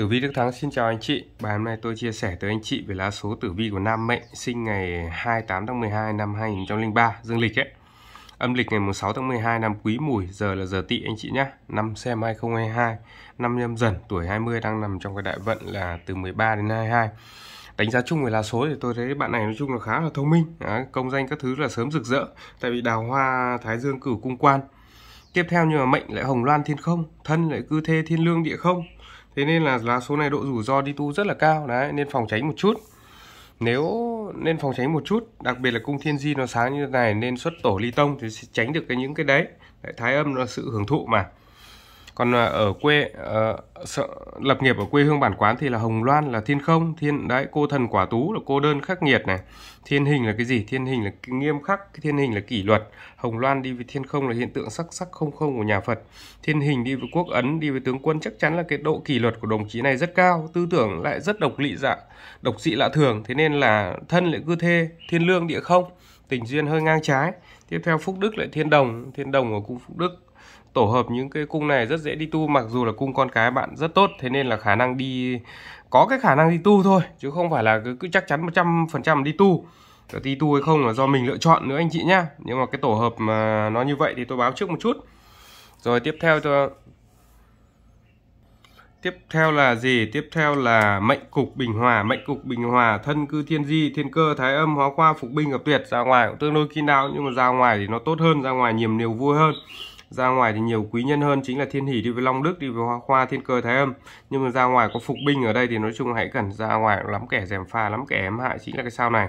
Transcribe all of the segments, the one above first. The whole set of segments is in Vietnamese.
Tử vi Đức Thắng xin chào anh chị. Bài hôm nay tôi chia sẻ tới anh chị về lá số tử vi của nam mệnh sinh ngày 28 tháng 12 năm 2003 dương lịch ấy. Âm lịch ngày 6 tháng 12 năm Quý Mùi, giờ là giờ Tỵ anh chị nhé. Năm Xem 2022, năm nhâm dần, tuổi 20 đang nằm trong cái đại vận là từ 13 đến 22. Đánh giá chung về lá số thì tôi thấy bạn này nói chung là khá là thông minh, Đấy, công danh các thứ là sớm rực rỡ, tại vì đào hoa Thái Dương cửu cung quan. Tiếp theo như là mệnh lại hồng loan thiên không, thân lại cư thê thiên lương địa không thế nên là lá số này độ rủi ro đi tu rất là cao đấy nên phòng tránh một chút nếu nên phòng tránh một chút đặc biệt là cung thiên di nó sáng như thế này nên xuất tổ ly tông thì sẽ tránh được cái những cái đấy Thái âm là sự hưởng thụ mà còn à, ở quê uh, lập nghiệp ở quê hương bản quán thì là hồng loan là thiên không thiên đấy cô thần quả tú là cô đơn khắc nghiệt này thiên hình là cái gì thiên hình là nghiêm khắc thiên hình là kỷ luật hồng loan đi với thiên không là hiện tượng sắc sắc không không của nhà phật thiên hình đi với quốc ấn đi với tướng quân chắc chắn là cái độ kỷ luật của đồng chí này rất cao tư tưởng lại rất độc lị dạ độc dị lạ thường thế nên là thân lại cư thê thiên lương địa không tình duyên hơi ngang trái tiếp theo phúc đức lại thiên đồng thiên đồng ở cung phúc đức tổ hợp những cái cung này rất dễ đi tu mặc dù là cung con cái bạn rất tốt thế nên là khả năng đi có cái khả năng đi tu thôi chứ không phải là cứ, cứ chắc chắn 100% đi tu đi tu hay không là do mình lựa chọn nữa anh chị nhá nhưng mà cái tổ hợp mà nó như vậy thì tôi báo trước một chút rồi tiếp theo tôi tiếp theo là gì tiếp theo là mệnh cục bình hòa mệnh cục bình hòa thân cư thiên di thiên cơ thái âm hóa khoa phục binh hợp tuyệt ra ngoài cũng tương đối kín đáo nhưng mà ra ngoài thì nó tốt hơn ra ngoài nhiều niềm vui hơn ra ngoài thì nhiều quý nhân hơn chính là thiên hỷ đi với long đức đi với hoa khoa thiên cơ thái âm nhưng mà ra ngoài có phục binh ở đây thì nói chung hãy cần ra ngoài lắm kẻ dèm pha lắm kẻ ém hại chính là cái sao này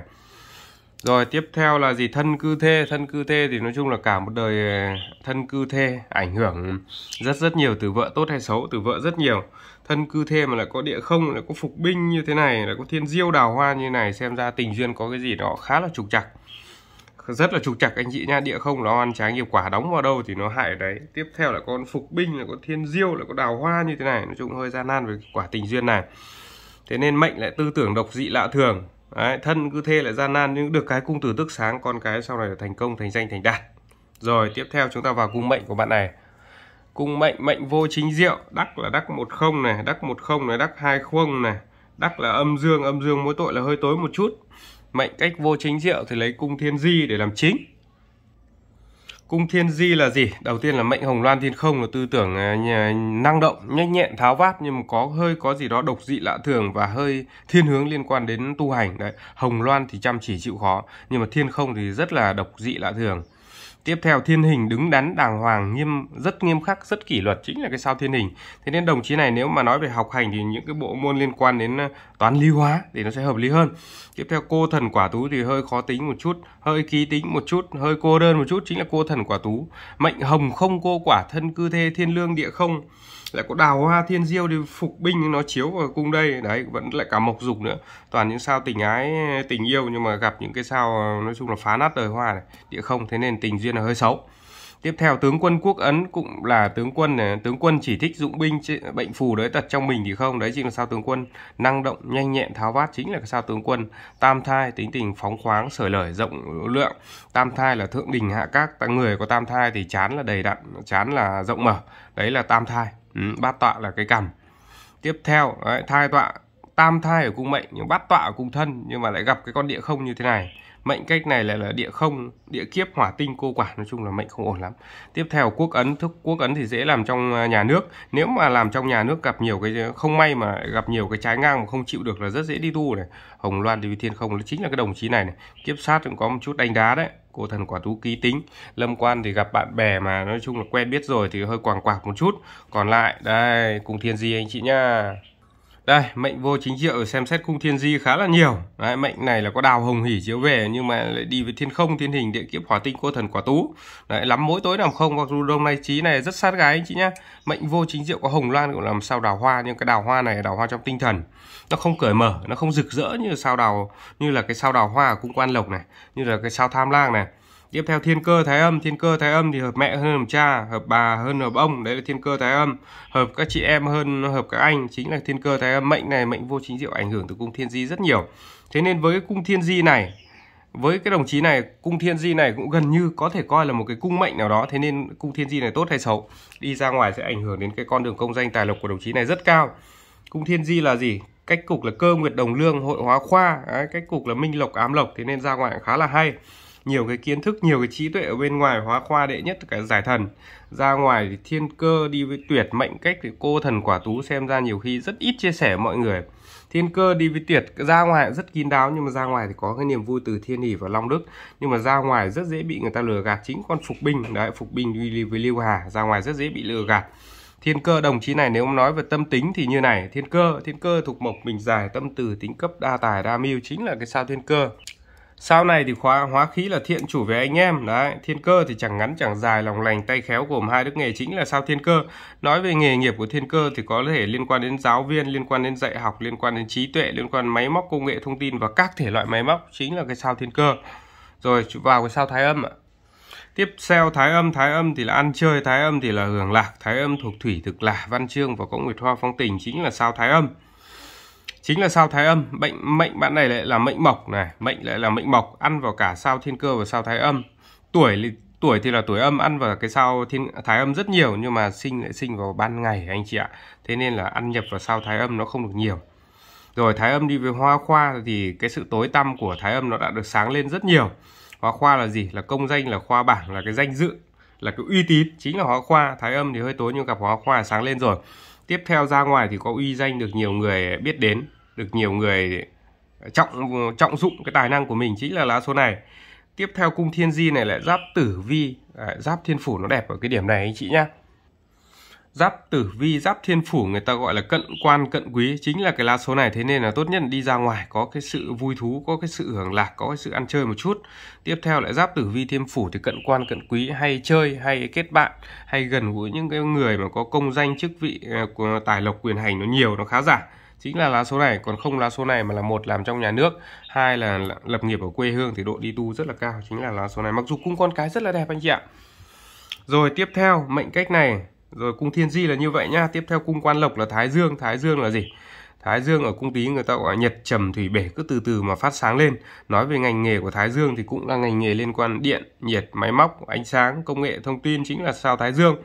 rồi tiếp theo là gì thân cư thê thân cư thê thì nói chung là cả một đời ờ, thân cư thê ảnh hưởng rất rất nhiều từ vợ tốt hay xấu từ vợ rất nhiều thân cư thê mà lại có địa không lại có phục binh như thế này lại có thiên diêu đào hoa như này xem ra tình duyên có cái gì đó khá là trục trặc rất là trục chặt anh chị nha địa không nó ăn trái nghiệp quả đóng vào đâu thì nó hại đấy tiếp theo là con phục binh là con thiên diêu là con đào hoa như thế này nói chung hơi gian nan về quả tình duyên này thế nên mệnh lại tư tưởng độc dị lạ thường đấy, thân cứ thế lại gian nan nhưng được cái cung tử tức sáng con cái sau này là thành công thành danh thành đạt rồi tiếp theo chúng ta vào cung mệnh của bạn này cung mệnh mệnh vô chính diệu đắc là đắc một không này đắc một không này đắc hai không này đắc là âm dương âm dương mỗi tội là hơi tối một chút mệnh cách vô chính diệu thì lấy cung thiên di để làm chính cung thiên di là gì đầu tiên là mệnh hồng loan thiên không là tư tưởng à, năng động nhanh nhẹn tháo vát nhưng mà có hơi có gì đó độc dị lạ thường và hơi thiên hướng liên quan đến tu hành đấy hồng loan thì chăm chỉ chịu khó nhưng mà thiên không thì rất là độc dị lạ thường tiếp theo thiên hình đứng đắn đàng hoàng nghiêm rất nghiêm khắc rất kỷ luật chính là cái sao thiên hình thế nên đồng chí này nếu mà nói về học hành thì những cái bộ môn liên quan đến ờ, toán lý hóa thì nó sẽ hợp lý hơn tiếp theo cô thần quả tú thì hơi khó tính một chút hơi ký tính một chút hơi cô đơn một chút chính là cô thần quả tú mệnh hồng không cô quả thân cư thê thiên lương địa không lại có đào hoa thiên diêu thì phục binh nó chiếu vào cung đây đấy vẫn lại cả mộc dục nữa toàn những sao tình ái tình yêu nhưng mà gặp những cái sao nói chung là phá nát đời hoa này địa không thế nên tình duyên là hơi xấu tiếp theo tướng quân quốc ấn cũng là tướng quân này tướng quân chỉ thích dụng binh bệnh phù đấy tật trong mình thì không đấy chính là sao tướng quân năng động nhanh nhẹn tháo vát chính là cái sao tướng quân tam thai tính tình phóng khoáng sởi lời rộng lượng tam thai là thượng đình hạ các người có tam thai thì chán là đầy đặn chán là rộng mở đấy là tam thai ừ, bát tọa là cái cằm tiếp theo đấy, thai tọa tam thai ở cung mệnh nhưng bát tọa ở cung thân nhưng mà lại gặp cái con địa không như thế này mệnh cách này lại là địa không địa kiếp hỏa tinh cô quả nói chung là mệnh không ổn lắm tiếp theo quốc ấn thức quốc ấn thì dễ làm trong à, nhà nước nếu mà làm trong nhà nước gặp nhiều cái không may mà gặp nhiều cái trái ngang mà không chịu được là rất dễ đi tu này hồng loan đi thiên không nó chính là cái đồng chí này này kiếp sát cũng có một chút đánh đá đấy cô thần quả tú ký tính lâm quan thì gặp bạn bè mà nói chung là quen biết rồi thì hơi quàng quạc một chút còn lại đây cùng thiên gì anh chị nhá đây mệnh vô chính triệu xem xét cung thiên di khá là nhiều đấy, mệnh này là có đào hồng hỉ chiếu về nhưng mà lại đi với thiên không thiên hình địa kiếp hỏa tinh cô thần quả tú đấy lắm mỗi tối làm không mặc dù đông nay trí này rất sát gái anh chị nhá mệnh vô chính diệu có hồng loan cũng làm sao đào hoa nhưng cái đào hoa này đào hoa trong tinh thần nó không cởi mở nó không rực rỡ như sao đào như là cái sao đào hoa ở cung quan lộc này như là cái sao tham lang này tiếp theo thiên cơ thái âm thiên cơ thái âm thì hợp mẹ hơn hợp cha hợp bà hơn hợp ông đấy là thiên cơ thái âm hợp các chị em hơn hợp các anh chính là thiên cơ thái âm mệnh này mệnh vô chính diệu ảnh hưởng từ cung thiên di rất nhiều thế nên với cái cung thiên di này với cái đồng chí này cung thiên di này cũng gần như có thể coi là một cái cung mệnh nào đó thế nên cung thiên di này tốt hay xấu đi ra ngoài sẽ ảnh hưởng đến cái con đường công danh tài lộc của đồng chí này rất cao cung thiên di là gì cách cục là cơ nguyệt đồng lương hội hóa khoa đấy, cách cục là minh lộc ám lộc thế nên ra ngoài khá là hay nhiều cái kiến thức nhiều cái trí tuệ ở bên ngoài hóa khoa đệ nhất cả giải thần ra ngoài thì thiên cơ đi với tuyệt mệnh cách thì cô thần quả tú xem ra nhiều khi rất ít chia sẻ mọi người thiên cơ đi với tuyệt ra ngoài rất kín đáo nhưng mà ra ngoài thì có cái niềm vui từ thiên hỷ và long đức nhưng mà ra ngoài rất dễ bị người ta lừa gạt chính con phục binh đấy phục binh đi với lưu hà ra ngoài rất dễ bị lừa gạt thiên cơ đồng chí này nếu ông nói về tâm tính thì như này thiên cơ thiên cơ thuộc mộc mình dài tâm từ tính cấp đa tài đa mưu chính là cái sao thiên cơ sau này thì khóa hóa khí là thiện chủ với anh em. Đấy, thiên cơ thì chẳng ngắn chẳng dài, lòng lành tay khéo gồm hai đức nghề chính là sao thiên cơ. Nói về nghề nghiệp của thiên cơ thì có thể liên quan đến giáo viên, liên quan đến dạy học, liên quan đến trí tuệ, liên quan đến máy móc công nghệ thông tin và các thể loại máy móc chính là cái sao thiên cơ. Rồi vào cái sao thái âm ạ. Tiếp theo thái âm, thái âm thì là ăn chơi, thái âm thì là hưởng lạc, thái âm thuộc thủy thực là văn chương và có nguyệt hoa phong tình chính là sao thái âm chính là sao thái âm mệnh mệnh bạn này lại là mệnh mộc này mệnh lại là mệnh mộc ăn vào cả sao thiên cơ và sao thái âm tuổi tuổi thì là tuổi âm ăn vào cái sao thiên thái âm rất nhiều nhưng mà sinh lại sinh vào ban ngày anh chị ạ thế nên là ăn nhập vào sao thái âm nó không được nhiều rồi thái âm đi về hoa khoa thì cái sự tối tăm của thái âm nó đã được sáng lên rất nhiều hoa khoa là gì là công danh là khoa bảng là cái danh dự là cái uy tín chính là hóa khoa thái âm thì hơi tối nhưng gặp hóa khoa sáng lên rồi tiếp theo ra ngoài thì có uy danh được nhiều người biết đến được nhiều người trọng trọng dụng cái tài năng của mình chính là lá số này tiếp theo cung thiên di này lại giáp tử vi à, giáp thiên phủ nó đẹp ở cái điểm này anh chị nhá giáp tử vi giáp thiên phủ người ta gọi là cận quan cận quý chính là cái lá số này thế nên là tốt nhất đi ra ngoài có cái sự vui thú có cái sự hưởng lạc có cái sự ăn chơi một chút tiếp theo lại giáp tử vi thiên phủ thì cận quan cận quý hay chơi hay kết bạn hay gần gũi những cái người mà có công danh chức vị à, của tài lộc quyền hành nó nhiều nó khá giả chính là lá số này còn không lá số này mà là một làm trong nhà nước hai là lập nghiệp ở quê hương thì độ đi tu rất là cao chính là lá số này mặc dù cũng con cái rất là đẹp anh chị ạ rồi tiếp theo mệnh cách này rồi cung thiên di là như vậy nhá. Tiếp theo cung quan lộc là Thái Dương. Thái Dương là gì? Thái Dương ở cung Tý người ta gọi nhật trầm thủy bể cứ từ từ mà phát sáng lên. Nói về ngành nghề của Thái Dương thì cũng là ngành nghề liên quan điện, nhiệt, máy móc, ánh sáng, công nghệ, thông tin chính là sao Thái Dương.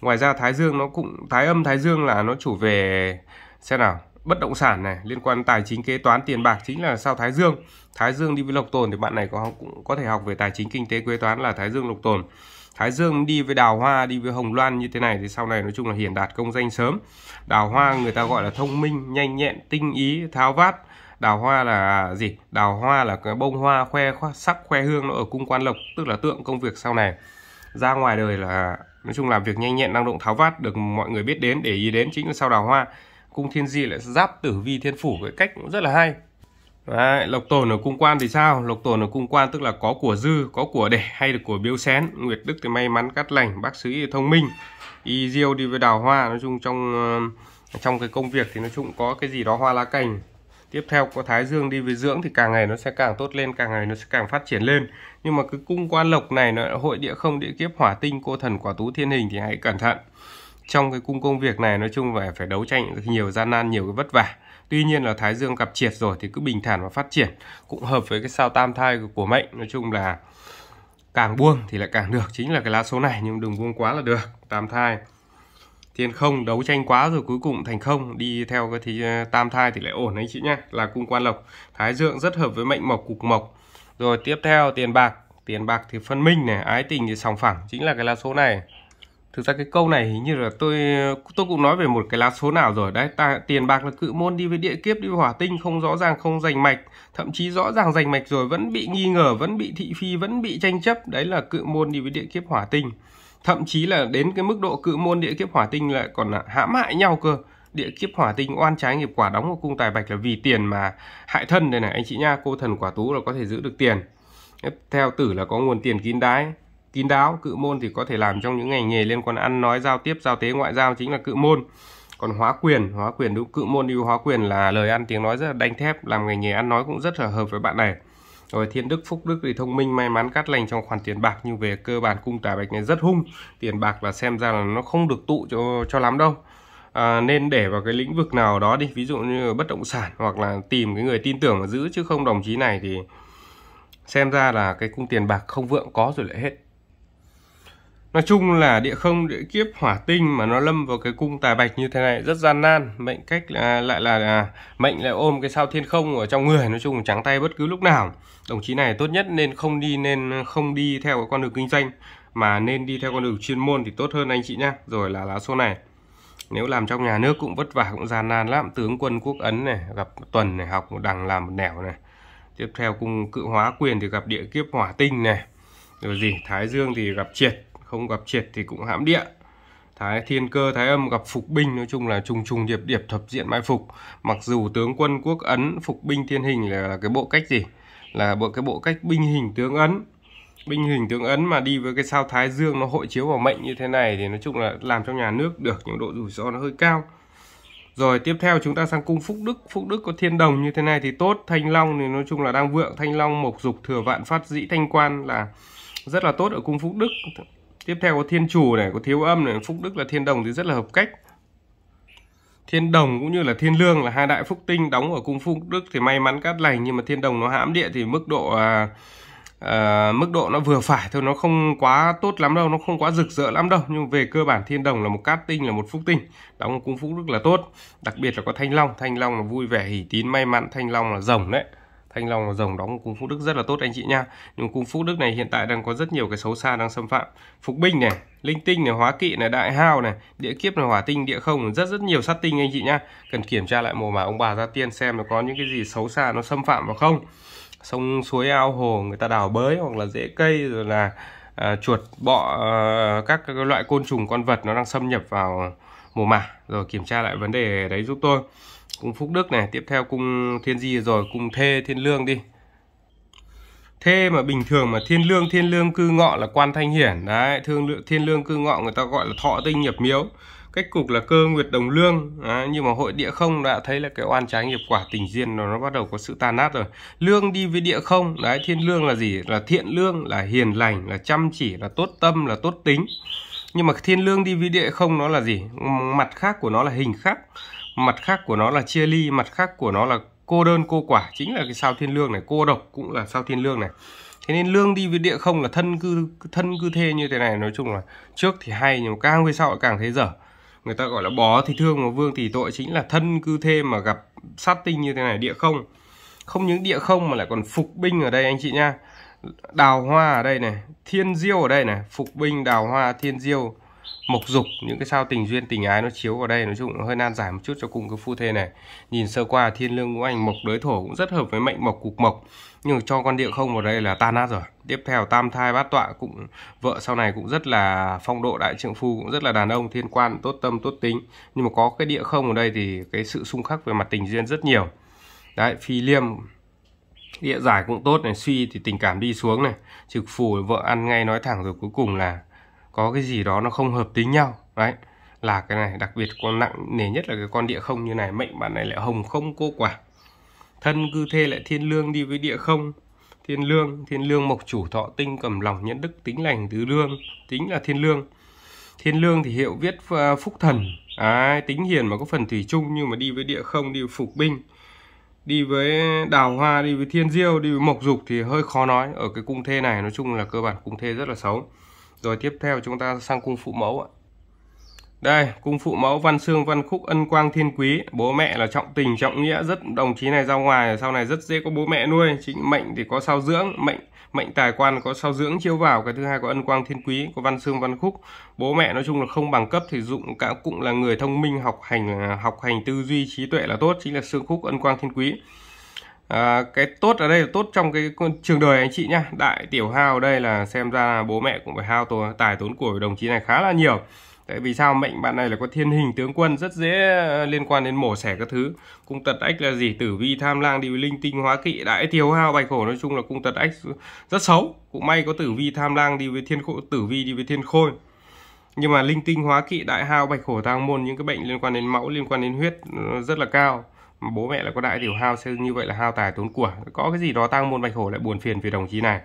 Ngoài ra Thái Dương nó cũng Thái âm Thái Dương là nó chủ về xem nào bất động sản này liên quan tài chính kế toán tiền bạc chính là sao Thái Dương Thái Dương đi với Lộc Tồn thì bạn này có cũng có thể học về tài chính kinh tế kế toán là Thái Dương Lộc Tồn Thái Dương đi với đào hoa đi với hồng loan như thế này thì sau này nói chung là hiển đạt công danh sớm đào hoa người ta gọi là thông minh nhanh nhẹn tinh ý tháo vát đào hoa là gì đào hoa là cái bông hoa khoe sắc khoe hương nó ở cung quan lộc tức là tượng công việc sau này ra ngoài đời là nói chung làm việc nhanh nhẹn năng động tháo vát được mọi người biết đến để ý đến chính là sau đào hoa cung thiên di lại giáp tử vi thiên phủ cái cách cũng rất là hay Đấy, lộc tồn ở cung quan thì sao? Lộc tồn ở cung quan tức là có của dư, có của để hay là của biếu xén. Nguyệt Đức thì may mắn cắt lành, bác sĩ thì thông minh. Y Diêu đi với đào hoa, nói chung trong ờ, trong cái công việc thì nói chung có cái gì đó hoa lá cành. Tiếp theo có Thái Dương đi với dưỡng thì càng ngày nó sẽ càng tốt lên, càng ngày nó sẽ càng phát triển lên. Nhưng mà cái cung quan lộc này nó hội địa không địa kiếp hỏa tinh cô thần quả tú thiên hình thì hãy cẩn thận. Trong cái cung công việc này nói chung phải phải đấu tranh nhiều gian nan, nhiều cái vất vả tuy nhiên là thái dương cặp triệt rồi thì cứ bình thản và phát triển cũng hợp với cái sao tam thai của mệnh nói chung là càng buông thì lại càng được chính là cái lá số này nhưng đừng buông quá là được tam thai thiên không đấu tranh quá rồi cuối cùng thành không đi theo cái thì à, tam thai thì lại ổn anh chị nhé là cung quan lộc thái dương rất hợp với mệnh mộc cục mộc rồi tiếp theo tiền bạc tiền bạc thì phân minh này ái tình thì sòng phẳng chính là cái lá số này thực ra cái câu này hình như là tôi tôi cũng nói về một cái lá số nào rồi đấy ta tiền bạc là cự môn đi với địa kiếp đi với hỏa tinh không rõ ràng không rành mạch thậm chí rõ ràng rành mạch rồi vẫn bị nghi ngờ vẫn bị thị phi vẫn bị tranh chấp đấy là cự môn đi với địa kiếp hỏa tinh thậm chí là đến cái mức độ cự môn địa kiếp hỏa tinh lại còn à, hãm hại nhau cơ địa kiếp hỏa tinh oan trái nghiệp quả đóng của cung tài bạch là vì tiền mà hại thân đây này anh chị nha cô thần quả tú là có thể giữ được tiền tiếp theo tử là có nguồn tiền kín đáo kín đáo cự môn thì có thể làm trong những ngành nghề liên quan ăn nói giao tiếp giao tế ngoại giao chính là cự môn còn hóa quyền hóa quyền đúng cự môn yêu hóa quyền là lời ăn tiếng nói rất là đanh thép làm ngành nghề ăn nói cũng rất là hợp với bạn này rồi thiên đức phúc đức thì thông minh may mắn cắt lành trong khoản tiền bạc nhưng về cơ bản cung tà bạch này rất hung tiền bạc là xem ra là nó không được tụ cho cho lắm đâu à, nên để vào cái lĩnh vực nào đó đi ví dụ như bất động sản hoặc là tìm cái người tin tưởng mà giữ chứ không đồng chí này thì xem ra là cái cung tiền bạc không vượng có rồi lại hết Nói chung là địa không địa kiếp hỏa tinh mà nó lâm vào cái cung tài bạch như thế này rất gian nan. Mệnh cách là lại là à, mệnh lại ôm cái sao thiên không ở trong người, nói chung trắng tay bất cứ lúc nào. Đồng chí này tốt nhất nên không đi nên không đi theo cái con đường kinh doanh mà nên đi theo con đường chuyên môn thì tốt hơn anh chị nhá. Rồi là lá số này. Nếu làm trong nhà nước cũng vất vả cũng gian nan lắm, tướng quân quốc ấn này, gặp tuần này, học một đằng làm một nẻo này. Tiếp theo cung cự hóa quyền thì gặp địa kiếp hỏa tinh này. Rồi gì? Thái Dương thì gặp triệt không gặp triệt thì cũng hãm địa Thái thiên cơ thái âm gặp phục binh nói chung là trùng trùng điệp điệp thập diện mai phục. Mặc dù tướng quân quốc ấn phục binh thiên hình là, là cái bộ cách gì? Là bộ cái bộ cách binh hình tướng ấn. Binh hình tướng ấn mà đi với cái sao thái dương nó hội chiếu vào mệnh như thế này thì nói chung là làm trong nhà nước được những độ rủi ro nó hơi cao. Rồi tiếp theo chúng ta sang cung Phúc Đức, Phúc Đức có thiên đồng như thế này thì tốt, Thanh Long thì nói chung là đang vượng, Thanh Long mộc dục thừa vạn phát dĩ thanh quan là rất là tốt ở cung Phúc Đức tiếp theo có thiên chủ này có thiếu âm này phúc đức là thiên đồng thì rất là hợp cách thiên đồng cũng như là thiên lương là hai đại phúc tinh đóng ở cung phúc đức thì may mắn cát lành nhưng mà thiên đồng nó hãm địa thì mức độ à, à, mức độ nó vừa phải thôi nó không quá tốt lắm đâu nó không quá rực rỡ lắm đâu nhưng về cơ bản thiên đồng là một cát tinh là một phúc tinh đóng ở cung phúc đức là tốt đặc biệt là có thanh long thanh long là vui vẻ hỉ tín may mắn thanh long là rồng đấy thanh long và rồng đóng cung phúc đức rất là tốt anh chị nha nhưng cung phúc đức này hiện tại đang có rất nhiều cái xấu xa đang xâm phạm phục binh này linh tinh này hóa kỵ này đại hao này địa kiếp này hỏa tinh địa không rất rất nhiều sát tinh anh chị nhá cần kiểm tra lại mùa mà ông bà ra tiên xem nó có những cái gì xấu xa nó xâm phạm vào không sông suối ao hồ người ta đào bới hoặc là rễ cây rồi là à, chuột bọ à, các, các loại côn trùng con vật nó đang xâm nhập vào mùa mả rồi kiểm tra lại vấn đề đấy giúp tôi cung phúc đức này tiếp theo cung thiên di rồi cung thê thiên lương đi thê mà bình thường mà thiên lương thiên lương cư ngọ là quan thanh hiển đấy thương lượng thiên lương cư ngọ người ta gọi là thọ tinh nhập miếu cách cục là cơ nguyệt đồng lương đấy, nhưng mà hội địa không đã thấy là cái oan trái nghiệp quả tình duyên nó, nó bắt đầu có sự tan nát rồi lương đi với địa không đấy thiên lương là gì là thiện lương là hiền lành là chăm chỉ là tốt tâm là tốt tính nhưng mà thiên lương đi với địa không nó là gì mặt khác của nó là hình khác mặt khác của nó là chia ly mặt khác của nó là cô đơn cô quả chính là cái sao thiên lương này cô độc cũng là sao thiên lương này thế nên lương đi với địa không là thân cư thân cư thê như thế này nói chung là trước thì hay nhưng mà càng về sau càng thấy dở người ta gọi là bó thì thương mà vương thì tội chính là thân cư thê mà gặp sát tinh như thế này địa không không những địa không mà lại còn phục binh ở đây anh chị nha đào hoa ở đây này thiên diêu ở đây này phục binh đào hoa thiên diêu mộc dục những cái sao tình duyên tình ái nó chiếu vào đây nói chung hơi nan giải một chút cho cùng cái phu thê này nhìn sơ qua thiên lương ngũ hành mộc đối thổ cũng rất hợp với mệnh mộc cục mộc nhưng mà cho con địa không vào đây là tan nát rồi tiếp theo tam thai bát tọa cũng vợ sau này cũng rất là phong độ đại trượng phu cũng rất là đàn ông thiên quan tốt tâm tốt tính nhưng mà có cái địa không ở đây thì cái sự xung khắc về mặt tình duyên rất nhiều đấy phi liêm địa giải cũng tốt này suy thì tình cảm đi xuống này trực phù vợ ăn ngay nói thẳng rồi cuối cùng là có cái gì đó nó không hợp tính nhau đấy là cái này đặc biệt con nặng nề nhất là cái con địa không như này mệnh bạn này lại hồng không cô quả thân cư thê lại thiên lương đi với địa không thiên lương thiên lương mộc chủ thọ tinh cầm lòng nhân đức tính lành tứ lương tính là thiên lương thiên lương thì hiệu viết à, phúc thần à, tính hiền mà có phần thủy chung nhưng mà đi với địa không đi với phục binh đi với đào hoa đi với thiên diêu đi với mộc dục thì hơi khó nói ở cái cung thê này nói chung là cơ bản cung thê rất là xấu rồi tiếp theo chúng ta sang cung phụ mẫu ạ đây cung phụ mẫu văn xương văn khúc ân quang thiên quý bố mẹ là trọng tình trọng nghĩa rất đồng chí này ra ngoài sau này rất dễ có bố mẹ nuôi chính mệnh thì có sao dưỡng mệnh mệnh tài quan có sao dưỡng chiếu vào cái thứ hai có ân quang thiên quý có văn xương văn khúc bố mẹ nói chung là không bằng cấp thì dụng cả cũng là người thông minh học hành à, học hành tư duy trí tuệ là tốt chính là xương khúc ân quang thiên quý À, cái tốt ở đây là tốt trong cái trường đời anh chị nhá đại tiểu hao ở đây là xem ra bố mẹ cũng phải hao tổ, tài tốn của đồng chí này khá là nhiều tại vì sao mệnh bạn này là có thiên hình tướng quân rất dễ ờ, liên quan đến mổ xẻ các thứ cung tật ách là gì tử vi tham lang đi linh tinh hóa kỵ đại tiểu hao bạch khổ nói chung là cung tật ách rất xấu cũng may có tử vi tham lang đi với thiên khô, tử vi đi với thiên khôi nhưng mà linh tinh hóa kỵ đại hao bạch khổ tang môn những cái bệnh liên quan đến mẫu liên quan đến huyết ờ, rất là cao bố mẹ lại có đại tiểu hao sẽ như vậy là hao tài tốn của có cái gì đó tăng môn bạch hổ lại buồn phiền vì đồng chí này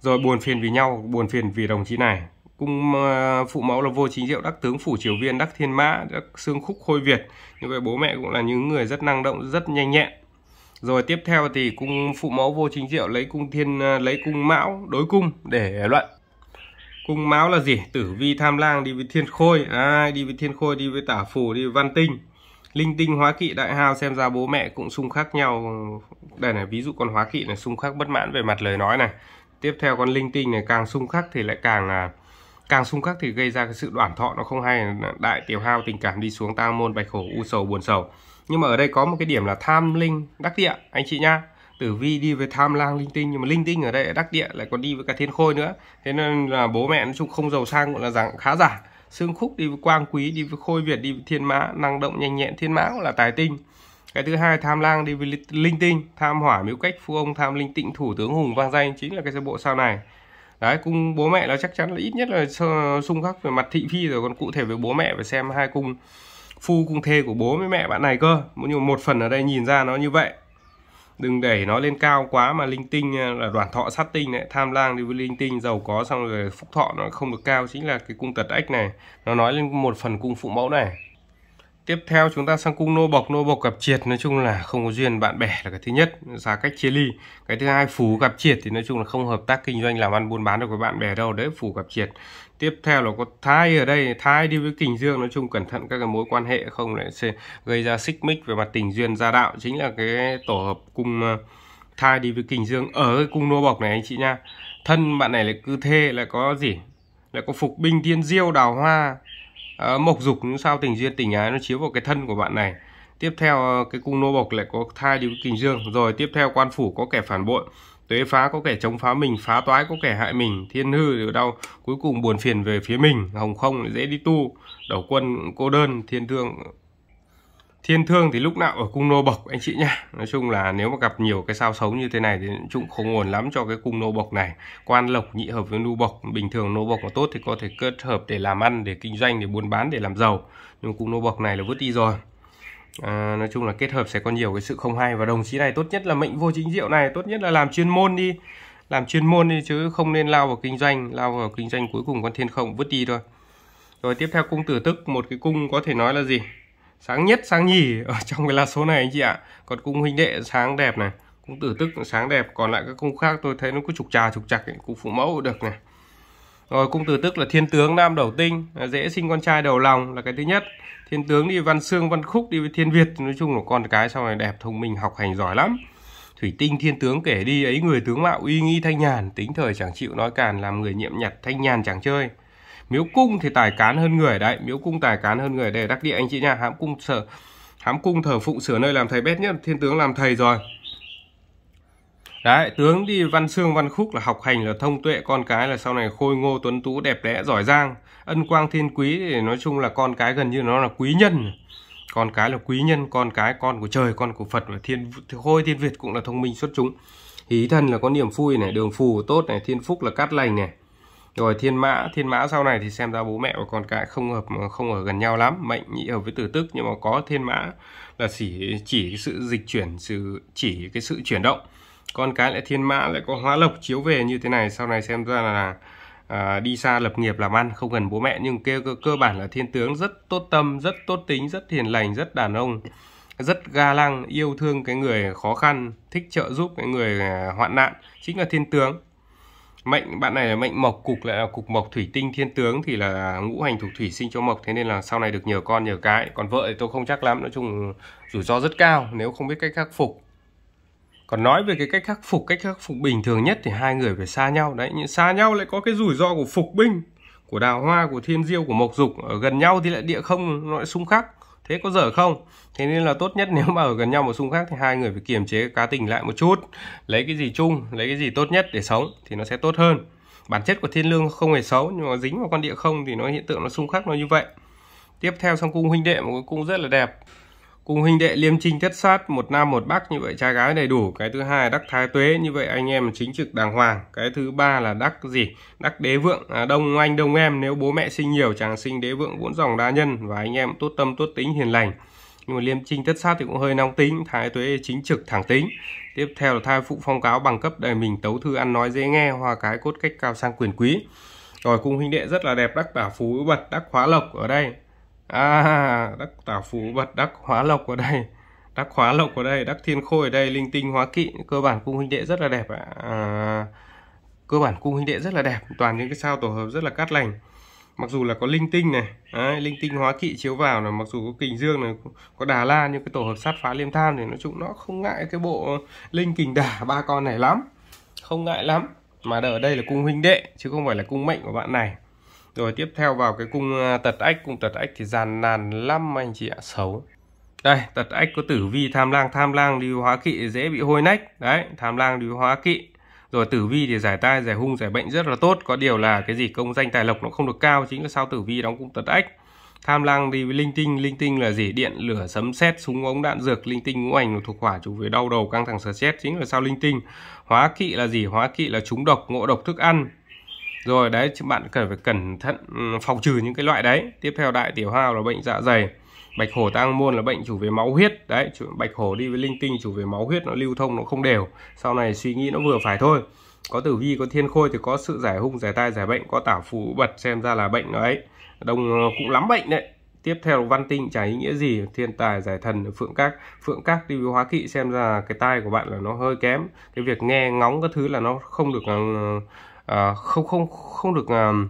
rồi buồn phiền vì nhau buồn phiền vì đồng chí này cung ờ, phụ mẫu là vô chính diệu đắc tướng phủ triều viên đắc thiên mã đắc xương khúc khôi việt như vậy bố mẹ cũng là những người rất năng động rất nhanh nhẹn rồi tiếp theo thì cung phụ mẫu vô chính diệu lấy cung thiên ờ, lấy cung mão đối cung để luận cung mão là gì tử vi tham lang đi với thiên khôi à, đi với thiên khôi đi với tả phủ, đi với văn tinh linh tinh hóa kỵ đại hao xem ra bố mẹ cũng xung khắc nhau đây này ví dụ con hóa kỵ là xung khắc bất mãn về mặt lời nói này tiếp theo con linh tinh này càng xung khắc thì lại càng là càng xung khắc thì gây ra cái sự đoản thọ nó không hay đại tiểu hao tình cảm đi xuống tang môn bạch khổ u sầu buồn sầu nhưng mà ở đây có một cái điểm là tham linh đắc địa anh chị nhá tử vi đi với tham lang linh tinh nhưng mà linh tinh ở đây đắc địa lại còn đi với cả thiên khôi nữa thế nên là bố mẹ nói chung không giàu sang cũng là dạng khá giả xương khúc đi với quang quý đi với khôi việt đi với thiên mã năng động nhanh nhẹn thiên mã là tài tinh cái thứ hai tham lang đi với linh tinh tham hỏa miếu cách phu ông tham linh tịnh thủ tướng hùng vang danh chính là cái bộ sao này đấy cung bố mẹ nó chắc chắn là ít nhất là xung khắc về mặt thị phi rồi còn cụ thể về bố mẹ phải xem hai cung phu cung thê của bố với mẹ bạn này cơ nhưng một phần ở đây nhìn ra nó như vậy đừng đẩy nó lên cao quá mà linh tinh à, là đoàn thọ sát tinh đấy tham lang đi với linh tinh giàu có xong rồi phúc thọ nó không được cao chính là cái cung tật ách này nó nói lên một phần cung phụ mẫu này tiếp theo chúng ta sang cung nô bộc nô bộc gặp triệt nói chung là không có duyên bạn bè là cái thứ nhất xa cách chia ly cái thứ hai phủ gặp triệt thì nói chung là không hợp tác kinh doanh làm ăn buôn bán được với bạn bè đâu đấy phủ gặp triệt tiếp theo là có thai ở đây thai đi với kình dương nói chung cẩn thận các cái mối quan hệ không lại sẽ gây ra xích mích về mặt tình duyên gia đạo chính là cái tổ hợp cung ờ, thai đi với kình dương ở cái cung nô bộc này anh chị nha thân bạn này lại cư thê lại có gì lại có phục binh thiên diêu đào hoa ờ, mộc dục những sao tình duyên tình ái nó chiếu vào cái thân của bạn này tiếp theo ờ, cái cung nô bộc lại có thai đi với kình dương rồi tiếp theo quan phủ có kẻ phản bội tuế phá có kẻ chống phá mình phá toái có kẻ hại mình thiên hư ở đâu cuối cùng buồn phiền về phía mình hồng không dễ đi tu đầu quân cô đơn thiên thương thiên thương thì lúc nào ở cung nô bộc anh chị nhá nói chung là nếu mà gặp nhiều cái sao xấu như thế này thì chung không ổn lắm cho cái cung nô bộc này quan lộc nhị hợp với nô bộc bình thường nô bộc mà tốt thì có thể kết hợp để làm ăn để kinh doanh để buôn bán để làm giàu nhưng cung nô bộc này là vứt đi rồi à, nói chung là kết hợp sẽ có nhiều cái sự không hay và đồng chí này tốt nhất là mệnh vô chính diệu này tốt nhất là làm chuyên môn đi làm chuyên môn đi chứ không nên lao vào kinh doanh lao vào kinh doanh cuối cùng con thiên không vứt đi thôi rồi tiếp theo cung tử tức một cái cung có thể nói là gì sáng nhất sáng nhì ở trong cái lá số này anh chị ạ còn cung huynh đệ sáng đẹp này cung tử tức sáng đẹp còn lại các cung khác tôi thấy nó cứ trục trà trục chặt ấy. cung phụ mẫu được này rồi cung từ tức là thiên tướng nam đầu tinh, à, dễ sinh con trai đầu lòng là cái thứ nhất. Thiên tướng đi văn xương văn khúc đi với thiên việt nói chung là con cái sau này đẹp thông minh học hành giỏi lắm. Thủy tinh thiên tướng kể đi ấy người tướng mạo uy nghi thanh nhàn, tính thời chẳng chịu nói càn làm người nhiệm nhặt thanh nhàn chẳng chơi. Miếu cung thì tài cán hơn người đấy, miếu cung tài cán hơn người để đắc địa anh chị nha, hãm cung sợ hãm cung thờ phụng sửa nơi làm thầy bét nhất, thiên tướng làm thầy rồi. Đấy, tướng đi văn xương văn khúc là học hành là thông tuệ, con cái là sau này khôi ngô tuấn tú đẹp đẽ giỏi giang, ân quang thiên quý thì nói chung là con cái gần như nó là quý nhân. Con cái là quý nhân, con cái con của trời, con của Phật và thiên khôi thiên Việt cũng là thông minh xuất chúng. Hí thân là có niềm vui này, đường phù tốt này, thiên phúc là cát lành này. Rồi thiên mã, thiên mã sau này thì xem ra bố mẹ và con cái không hợp không ở gần nhau lắm, mệnh nhị hợp với tử tức nhưng mà có thiên mã là chỉ chỉ cái sự dịch chuyển, sự chỉ cái sự chuyển động con cái lại thiên mã lại có hóa lộc chiếu về như thế này sau này xem ra là à, đi xa lập nghiệp làm ăn không cần bố mẹ nhưng kêu cơ, cơ bản là thiên tướng rất tốt tâm rất tốt tính rất hiền lành rất đàn ông rất ga lăng yêu thương cái người khó khăn thích trợ giúp cái người à, hoạn nạn chính là thiên tướng mệnh bạn này là mệnh mộc cục lại là cục mộc thủy tinh thiên tướng thì là ngũ hành thuộc thủy sinh cho mộc thế nên là sau này được nhờ con nhờ cái còn vợ thì tôi không chắc lắm nói chung rủi ro rất cao nếu không biết cách khắc phục còn nói về cái cách khắc phục cách khắc phục bình thường nhất thì hai người phải xa nhau đấy nhưng xa nhau lại có cái rủi ro của phục binh của đào hoa của thiên diêu của mộc dục ở gần nhau thì lại địa không nó lại xung khắc thế có dở không thế nên là tốt nhất nếu mà ở gần nhau mà xung khắc thì hai người phải kiềm chế cá tình lại một chút lấy cái gì chung lấy cái gì tốt nhất để sống thì nó sẽ tốt hơn bản chất của thiên lương không hề xấu nhưng mà dính vào con địa không thì nó hiện tượng nó xung khắc nó như vậy tiếp theo sang cung huynh đệ một cái cung rất là đẹp cùng huynh đệ liêm trinh thất sát một nam một bắc như vậy trai gái đầy đủ cái thứ hai đắc thái tuế như vậy anh em chính trực đàng hoàng cái thứ ba là đắc gì đắc đế vượng à, đông anh đông em nếu bố mẹ sinh nhiều chàng sinh đế vượng vốn dòng đa nhân và anh em tốt tâm tốt tính hiền lành nhưng mà liêm trinh thất sát thì cũng hơi nóng tính thái tuế chính trực thẳng tính tiếp theo là thai phụ phong cáo bằng cấp đời mình tấu thư ăn nói dễ nghe hòa cái cốt cách cao sang quyền quý rồi cung huynh đệ rất là đẹp đắc bảo phú bật đắc hóa lộc ở đây à đắc tả phú bật đắc hóa lộc ở đây đắc hóa lộc ở đây đắc thiên khôi ở đây linh tinh hóa kỵ cơ bản cung huynh đệ rất là đẹp ạ à, cơ bản cung huynh đệ rất là đẹp toàn những cái sao tổ hợp rất là cát lành mặc dù là có linh tinh này đấy, linh tinh hóa kỵ chiếu vào này mặc dù có kình dương này có đà la nhưng cái tổ hợp sát phá liêm tham thì nói chung nó không ngại cái bộ linh kình đà ba con này lắm không ngại lắm mà ở đây là cung huynh đệ chứ không phải là cung mệnh của bạn này rồi tiếp theo vào cái cung à, tật ách cung tật ách thì dàn nàn lắm anh chị ạ xấu đây tật ách có tử vi tham lang tham lang lưu hóa kỵ dễ bị hôi nách đấy tham lang lưu hóa kỵ rồi tử vi thì giải tai giải hung giải bệnh rất là tốt có điều là cái gì công danh tài lộc nó không được cao chính là sao tử vi đóng cung tật ách tham lang đi với linh tinh linh tinh là gì điện lửa sấm sét súng ống đạn dược linh tinh ngũ hành thuộc hỏa chủ về đau đầu căng thẳng stress chính là sao linh tinh hóa kỵ là gì hóa kỵ là trúng độc ngộ độc thức ăn rồi đấy bạn cần phải cẩn thận ừ, phòng trừ những cái loại đấy tiếp theo đại tiểu hao là bệnh dạ dày bạch hổ tang môn là bệnh chủ về máu huyết đấy bạch hổ đi với linh tinh chủ về máu huyết nó lưu thông nó không đều sau này suy nghĩ nó vừa phải thôi có tử vi có thiên khôi thì có sự giải hung giải tai giải bệnh có tảo phù bật xem ra là bệnh đấy đồng ờ, cũng lắm bệnh đấy tiếp theo văn tinh trả ý nghĩa gì thiên tài giải thần phượng các phượng các đi với hóa kỵ xem ra cái tai của bạn là nó hơi kém cái việc nghe ngóng các thứ là nó không được ờ, Ờ, không không không được uh,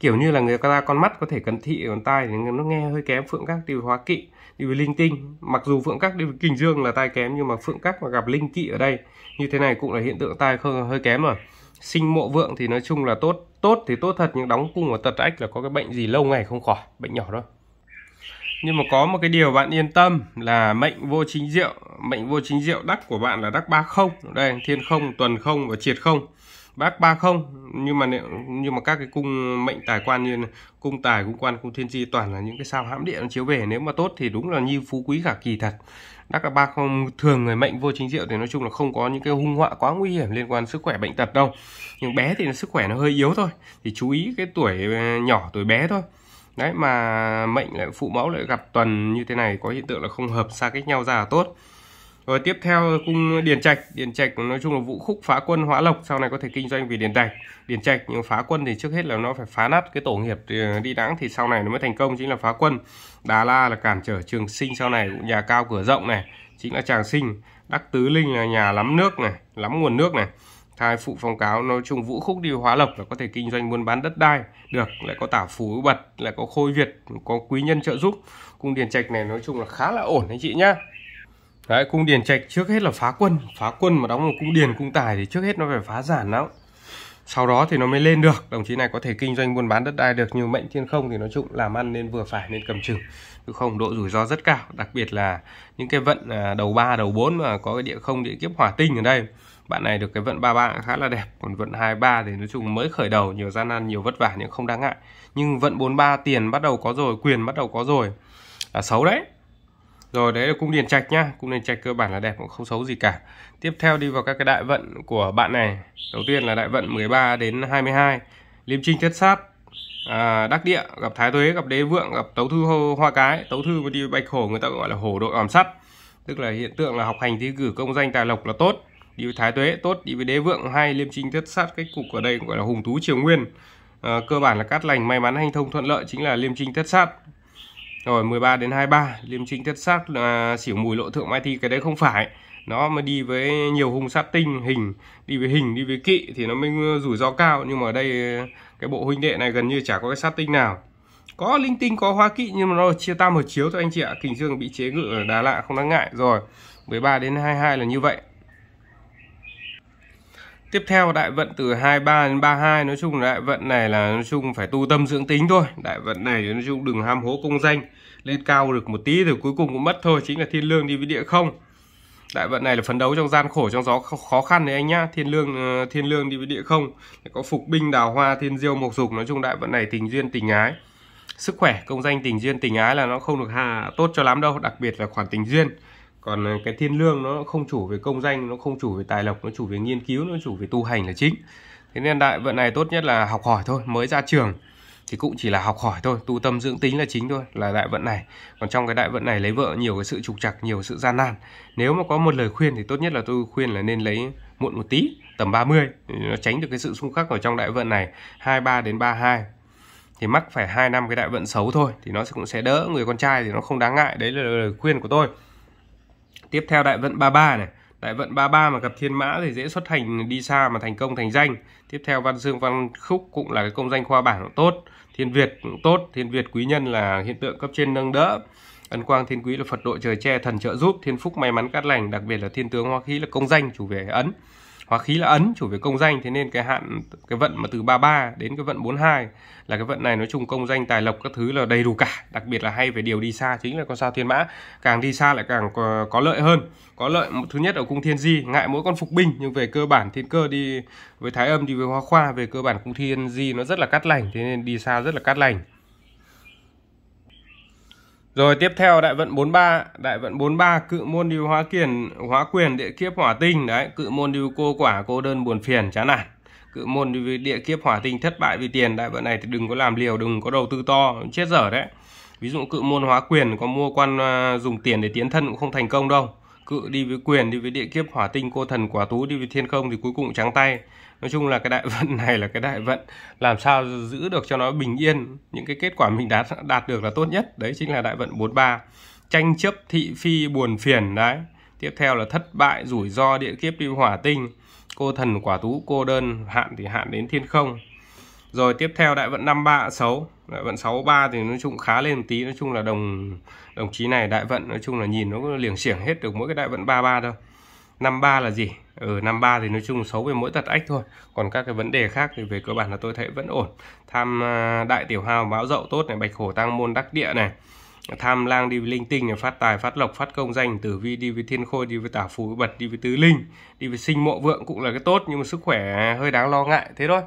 kiểu như là người ta con mắt có thể cận thị còn tai thì nó nghe hơi kém phượng các điều hóa kỵ điều linh tinh mặc dù phượng các điều kinh dương là tai kém nhưng mà phượng các mà gặp linh kỵ ở đây như thế này cũng là hiện tượng tai không hơi kém rồi sinh mộ vượng thì nói chung là tốt tốt thì tốt thật nhưng đóng cung và tật ách là có cái bệnh gì lâu ngày không khỏi bệnh nhỏ thôi nhưng mà có một cái điều bạn yên tâm là mệnh vô chính diệu mệnh vô chính diệu đắc của bạn là đắc ba không đây thiên không tuần không và triệt không bác 30 nhưng mà nhưng mà các cái cung mệnh tài quan như cung tài cung quan cung thiên chi toàn là những cái sao hãm địa nó chiếu về nếu mà tốt thì đúng là như phú quý khả kỳ thật bác là ba không thường người mệnh vô chính diệu thì nói chung là không có những cái hung họa quá nguy hiểm liên quan sức khỏe bệnh tật đâu nhưng bé thì sức khỏe nó hơi yếu thôi thì chú ý cái tuổi ờ, nhỏ tuổi bé thôi đấy mà mệnh lại phụ mẫu lại gặp tuần như thế này có hiện tượng là không hợp xa cách nhau ra là tốt rồi tiếp theo cung Điền Trạch, Điền Trạch nói chung là vũ khúc phá quân hóa lộc sau này có thể kinh doanh vì Điền Trạch. Điền Trạch nhưng phá quân thì trước hết là nó phải phá nát cái tổ nghiệp ờ, đi đãng thì sau này nó mới thành công chính là phá quân. Đà La là cản trở Trường Sinh sau này cũng nhà cao cửa rộng này, chính là Tràng Sinh. Đắc Tứ Linh là nhà lắm nước này, lắm nguồn nước này. thai phụ phong cáo nói chung vũ khúc đi hóa lộc là có thể kinh doanh buôn bán đất đai được lại có tả phú bật lại có khôi việt có quý nhân trợ giúp cung điền trạch này nói chung là khá là ổn anh chị nhá Đấy, cung điền trạch trước hết là phá quân Phá quân mà đóng một cung điền cung tài thì trước hết nó phải phá giản não Sau đó thì nó mới lên được Đồng chí này có thể kinh doanh buôn bán đất đai được Nhưng mệnh thiên không thì nói chung làm ăn nên vừa phải nên cầm chừng Chứ không độ rủi ro rất cao Đặc biệt là những cái vận à, đầu 3, đầu 4 mà có cái địa không địa kiếp hỏa tinh ở đây bạn này được cái vận 33 khá là đẹp còn vận 23 thì nói chung mới khởi đầu nhiều gian nan nhiều vất vả nhưng không đáng ngại nhưng vận 43 tiền bắt đầu có rồi quyền bắt đầu có rồi là xấu đấy rồi đấy là cung điền trạch nhá cung điền trạch cơ bản là đẹp cũng không xấu gì cả tiếp theo đi vào các cái đại vận của bạn này đầu tiên là đại vận 13 đến 22 liêm trinh thất sát à, đắc địa gặp thái tuế gặp đế vượng gặp tấu thư hoa cái tấu thư mà đi bạch hổ người ta gọi là hổ đội ỏm sắt tức là hiện tượng là học hành thi cử công danh tài lộc là tốt đi với thái tuế tốt đi với đế vượng hay liêm trinh thất sát cái cục ở đây gọi là hùng tú triều nguyên à, cơ bản là cát lành may mắn hành thông thuận lợi chính là liêm trinh thất sát rồi 13 đến 23 liêm trinh thất sắc là xỉu mùi lộ thượng mai thi cái đấy không phải nó mà đi với nhiều hung sát tinh hình đi với hình đi với kỵ thì nó mới rủi ro cao nhưng mà ở đây cái bộ huynh đệ này gần như chả có cái sát tinh nào có linh tinh có hoa kỵ nhưng mà nó chia tam hợp chiếu thôi anh chị ạ kình dương bị chế ngự ở đá lạ không đáng ngại rồi 13 đến 22 là như vậy Tiếp theo đại vận từ 23 đến 32 nói chung là đại vận này là nói chung phải tu tâm dưỡng tính thôi. Đại vận này nói chung đừng ham hố công danh. Lên cao được một tí rồi cuối cùng cũng mất thôi, chính là thiên lương đi với địa không. Đại vận này là phấn đấu trong gian khổ trong gió khó khăn đấy anh nhá. Thiên lương ờ, thiên lương đi với địa không. Có phục binh đào hoa thiên diêu mộc dục nói chung đại vận này tình duyên tình ái. Sức khỏe, công danh, tình duyên, tình ái là nó không được hà tốt cho lắm đâu, đặc biệt là khoản tình duyên còn ờ, cái thiên lương nó không chủ về công danh nó không chủ về tài lộc nó chủ về nghiên cứu nó chủ về tu hành là chính thế nên đại vận này tốt nhất là học hỏi thôi mới ra trường thì cũng chỉ là học hỏi thôi tu tâm dưỡng tính là chính thôi là đại vận này còn trong cái đại vận này lấy vợ nhiều cái sự trục trặc nhiều sự gian nan nếu mà có một lời khuyên thì tốt nhất là tôi khuyên là nên lấy muộn một tí tầm 30 nó tránh được cái sự xung khắc ở trong đại vận này 23 đến 32 thì mắc phải hai năm cái đại vận xấu thôi thì nó cũng sẽ đỡ người con trai thì nó không đáng ngại đấy là lời khuyên của tôi tiếp theo đại vận 33 này đại vận 33 mà gặp thiên mã thì dễ xuất hành đi xa mà thành công thành danh tiếp theo văn dương văn khúc cũng là cái công danh khoa bảng tốt thiên việt cũng tốt thiên việt quý nhân là hiện tượng cấp trên nâng đỡ ân quang thiên quý là phật độ trời che thần trợ giúp thiên phúc may mắn cát lành đặc biệt là thiên tướng hoa khí là công danh chủ về ấn hóa khí là ấn chủ về công danh thế nên cái hạn cái vận mà từ 33 đến cái vận 42 là cái vận này nói chung công danh tài lộc các thứ là đầy đủ cả đặc biệt là hay về điều đi xa chính là con sao thiên mã càng đi xa lại càng có, có lợi hơn có lợi thứ nhất ở cung thiên di ngại mỗi con phục binh nhưng về cơ bản thiên cơ đi với thái âm đi với hoa khoa về cơ bản cung thiên di nó rất là cắt lành thế nên đi xa rất là cắt lành rồi tiếp theo đại vận 43, đại vận 43 cự môn điều hóa kiền, hóa quyền địa kiếp hỏa tinh đấy, cự môn điều cô quả cô đơn buồn phiền chán nản. Cự môn địa kiếp hỏa tinh thất bại vì tiền, đại vận này thì đừng có làm liều, đừng có đầu tư to, chết dở đấy. Ví dụ cự môn hóa quyền có mua quan à, dùng tiền để tiến thân cũng không thành công đâu. Cự đi với quyền, đi với địa kiếp hỏa tinh, cô thần quả tú đi với thiên không thì cuối cùng trắng tay nói chung là cái đại vận này là cái đại vận làm sao giữ được cho nó bình yên những cái kết quả mình đạt đạt được là tốt nhất đấy chính là đại vận 43 tranh chấp thị phi buồn phiền đấy tiếp theo là thất bại rủi ro địa kiếp đi hỏa tinh cô thần quả tú cô đơn hạn thì hạn đến thiên không rồi tiếp theo đại vận 53 xấu đại vận 63 thì nói chung khá lên một tí nói chung là đồng đồng chí này đại vận nói chung là nhìn nó liền xiển hết được mỗi cái đại vận 33 thôi 53 là gì ở ừ, 53 thì nói chung xấu về mỗi tật ếch thôi còn các cái vấn đề khác thì về cơ bản là tôi thấy vẫn ổn tham à, đại tiểu hào bão dậu tốt này bạch hổ tăng môn đắc địa này tham lang đi với linh tinh này phát tài phát lộc phát công danh tử vi đi với thiên khôi đi với tả phú bật đi với tứ linh đi với sinh mộ vượng cũng là cái tốt nhưng mà sức khỏe hơi đáng lo ngại thế thôi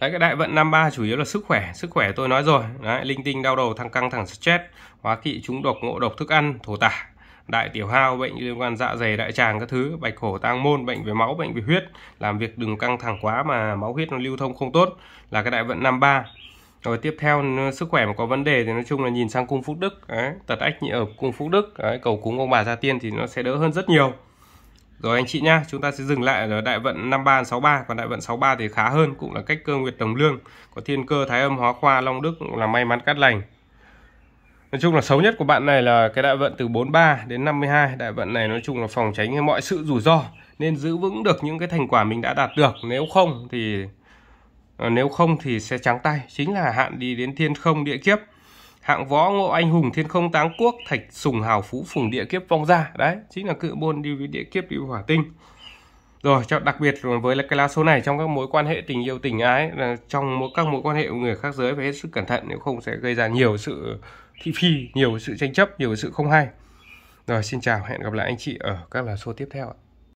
Đấy, cái đại vận 53 chủ yếu là sức khỏe sức khỏe tôi nói rồi Đấy, linh tinh đau đầu thăng căng thẳng stress hóa kỵ trúng độc ngộ độc thức ăn thổ tả đại tiểu hao bệnh liên quan dạ dày đại tràng các thứ bạch hổ tang môn bệnh về máu bệnh về huyết làm việc đừng căng thẳng quá mà máu huyết nó lưu thông không tốt là cái đại vận 53 rồi tiếp theo sức khỏe mà có vấn đề thì nói chung là nhìn sang cung phúc đức đấy, tật ách nhị ở cung phúc đức đấy, cầu cúng ông bà gia tiên thì nó sẽ đỡ hơn rất nhiều rồi anh chị nha chúng ta sẽ dừng lại ở đại vận 53 63, còn đại vận 63 thì khá hơn, cũng là cách cơ nguyệt đồng lương, có thiên cơ thái âm hóa khoa long đức cũng là may mắn cát lành. Nói chung là xấu nhất của bạn này là cái đại vận từ 43 đến 52 Đại vận này nói chung là phòng tránh mọi sự rủi ro Nên giữ vững được những cái thành quả mình đã đạt được Nếu không thì ờ, nếu không thì sẽ trắng tay Chính là hạn đi đến thiên không địa kiếp Hạng võ ngộ anh hùng thiên không táng quốc Thạch sùng hào phú phùng địa kiếp vong ra Đấy chính là cự môn đi với địa kiếp đi hỏa tinh rồi cho đặc biệt với cái lá số này trong các mối quan hệ tình yêu tình ái là trong các mối quan hệ của người khác giới phải hết sức cẩn thận nếu không sẽ gây ra nhiều sự thị phi nhiều sự tranh chấp nhiều sự không hay rồi xin chào hẹn gặp lại anh chị ở các là số tiếp theo ạ